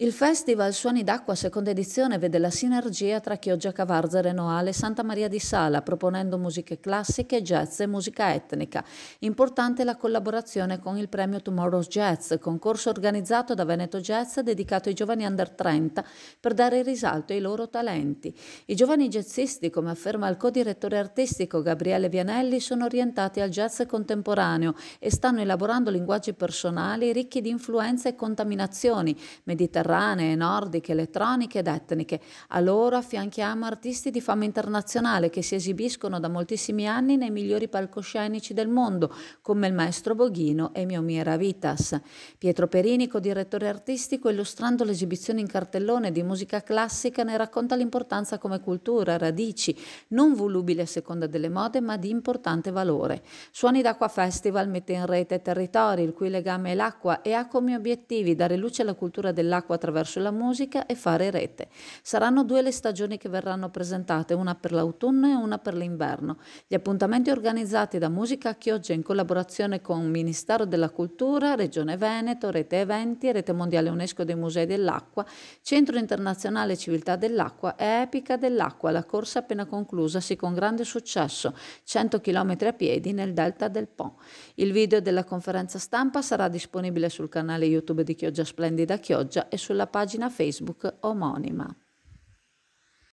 Il festival Suoni d'acqua seconda edizione vede la sinergia tra Chioggia Cavarza, Renoale e Santa Maria di Sala, proponendo musiche classiche, jazz e musica etnica. Importante la collaborazione con il premio Tomorrow's Jazz, concorso organizzato da Veneto Jazz dedicato ai giovani under 30 per dare risalto ai loro talenti. I giovani jazzisti, come afferma il co-direttore artistico Gabriele Vianelli, sono orientati al jazz contemporaneo e stanno elaborando linguaggi personali ricchi di influenze e contaminazioni mediterranee mediterranee, nordiche, elettroniche ed etniche. A loro affianchiamo artisti di fama internazionale che si esibiscono da moltissimi anni nei migliori palcoscenici del mondo, come il maestro Boghino e Miomira Vitas. Pietro Perini, direttore artistico, illustrando l'esibizione in cartellone di musica classica, ne racconta l'importanza come cultura, radici, non volubili a seconda delle mode, ma di importante valore. Suoni d'Acqua Festival mette in rete territori, il cui legame è l'acqua, e ha come obiettivi dare luce alla cultura dell'acqua attraverso la musica e fare rete. Saranno due le stagioni che verranno presentate, una per l'autunno e una per l'inverno. Gli appuntamenti organizzati da Musica a Chioggia in collaborazione con Ministero della Cultura, Regione Veneto, Rete Eventi, Rete Mondiale UNESCO dei Musei dell'Acqua, Centro Internazionale Civiltà dell'Acqua e Epica dell'Acqua. La corsa appena conclusa, conclusasi con grande successo, 100 km a piedi nel delta del Po. Il video della conferenza stampa sarà disponibile sul canale YouTube di Chioggia Splendida Chioggia e su sulla pagina Facebook omonima.